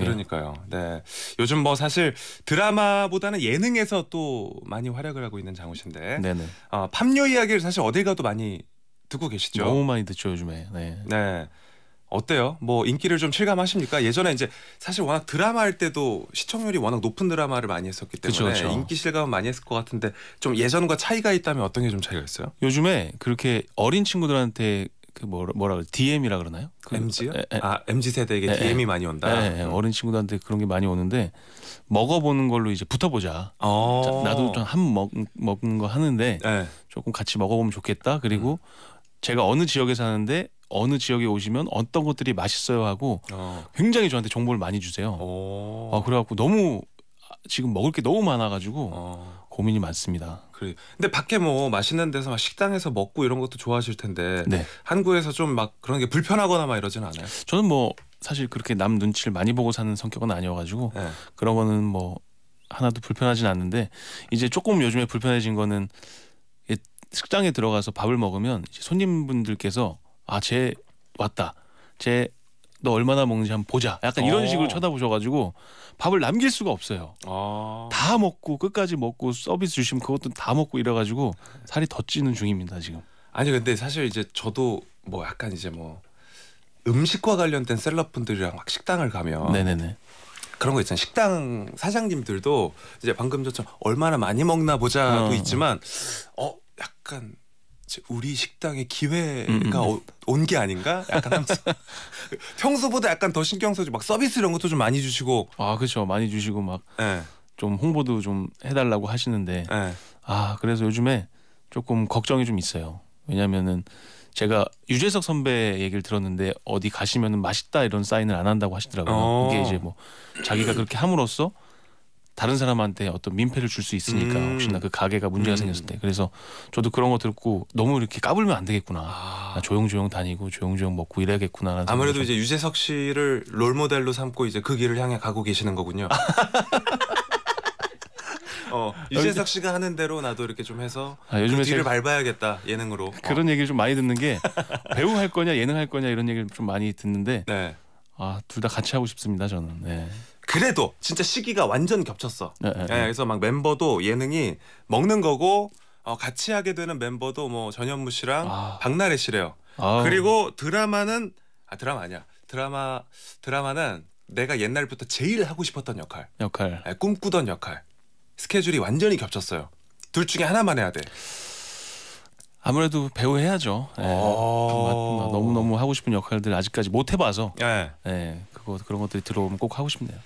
예. 그러니까요. 네. 요즘 뭐 사실 드라마보다는 예능에서 또 많이 활약을 하고 있는 장우 씨인데 네네. 어, 팝녀 이야기를 사실 어딜 가도 많이 듣고 계시죠. 너무 많이 듣죠 요즘에. 네. 네. 어때요? 뭐 인기를 좀 실감하십니까? 예전에 이제 사실 워낙 드라마 할 때도 시청률이 워낙 높은 드라마를 많이 했었기 때문에 그쵸, 그쵸. 인기 실감은 많이 했을 것 같은데 좀 예전과 차이가 있다면 어떤 게 좀 차이가 있어요? 요즘에 그렇게 어린 친구들한테 그 뭐라, 뭐라 그래 DM이라 그러나요? 그, MG요? 에, 에, 아 MG 세대에게 에, DM이 많이 온다. 에, 에, 어린 친구들한테 그런 게 많이 오는데 먹어보는 걸로 이제 붙어보자. 어. 자, 나도 좀한먹 먹는 거 하는데 에. 네. 조금 같이 먹어보면 좋겠다. 그리고 음. 제가 어느 지역에 사는데 어느 지역에 오시면 어떤 것들이 맛있어요 하고 어. 굉장히 저한테 정보를 많이 주세요. 오. 아 그래갖고 너무 아, 지금 먹을 게 너무 많아가지고 어. 고민이 많습니다. 그래. 근데 밖에 뭐 맛있는 데서 막 식당에서 먹고 이런 것도 좋아하실 텐데 네. 한국에서 좀 막 그런 게 불편하거나 막 이러진 않아요? 저는 뭐 사실 그렇게 남 눈치를 많이 보고 사는 성격은 아니어가지고 네. 그런 거는 뭐 하나도 불편하진 않는데 이제 조금 요즘에 불편해진 거는 식당에 들어가서 밥을 먹으면 손님분들께서 아 쟤 왔다 쟤너 얼마나 먹는지 한번 보자. 약간 이런 어. 식으로 쳐다보셔가지고 밥을 남길 수가 없어요. 아. 다 먹고 끝까지 먹고 서비스 주시면 그것도 다 먹고 이래가지고 살이 더 찌는 중입니다 지금. 아니 근데 사실 이제 저도 뭐 약간 이제 뭐 음식과 관련된 셀럽분들이랑 막 식당을 가면 네네네. 그런 거 있잖아요. 식당 사장님들도 이제 방금 저처럼 얼마나 많이 먹나 보자도 어. 있지만 어 약간 우리 식당의 기회가 음, 음. 온게 아닌가? 약간 평소보다 약간 더 신경 써주 고막 서비스 이런 것도 좀 많이 주시고 아 그렇죠 많이 주시고 막좀 예. 홍보도 좀 해달라고 하시는데 네. 아 그래서 요즘에 조금 걱정이 좀 있어요 왜냐면은 제가 유재석 선배 얘기를 들었는데 어디 가시면은 맛있다 이런 사인을 안 한다고 하시더라고요 어. 이게 이제 뭐 자기가 그렇게 함으로써 다른 사람한테 어떤 민폐를 줄 수 있으니까 음. 혹시나 그 가게가 문제가 음. 생겼을 때 그래서 저도 그런 거 듣고 너무 이렇게 까불면 안 되겠구나 아. 아 조용조용 다니고 조용조용 먹고 이래야겠구나 아무래도 이제 유재석 씨를 롤모델로 삼고 이제 그 길을 향해 가고 계시는 거군요 어, 유재석 씨가 하는 대로 나도 이렇게 좀 해서 아, 요즘에 그 뒤를 밟아야겠다 예능으로 그런 어. 얘기를 좀 많이 듣는 게 배우 할 거냐 예능 할 거냐 이런 얘기를 좀 많이 듣는데 네. 아둘 다 같이 하고 싶습니다 저는 네. 그래도 진짜 시기가 완전 겹쳤어. 네, 네, 예, 예, 그래서 막 멤버도 예능이 먹는 거고 어, 같이 하게 되는 멤버도 뭐 전현무 씨랑 아. 박나래 씨래요. 아. 그리고 드라마는 아 드라마 아니야. 드라마 드라마는 내가 옛날부터 제일 하고 싶었던 역할. 역할. 예, 꿈꾸던 역할. 스케줄이 완전히 겹쳤어요. 둘 중에 하나만 해야 돼. 아무래도 배우 해야죠. 네. 예. 어... 아. 아, 너무 너무 하고 싶은 역할들 아직까지 못 해봐서 네. 네. 그거 그런 것들이 들어오면 꼭 하고 싶네요.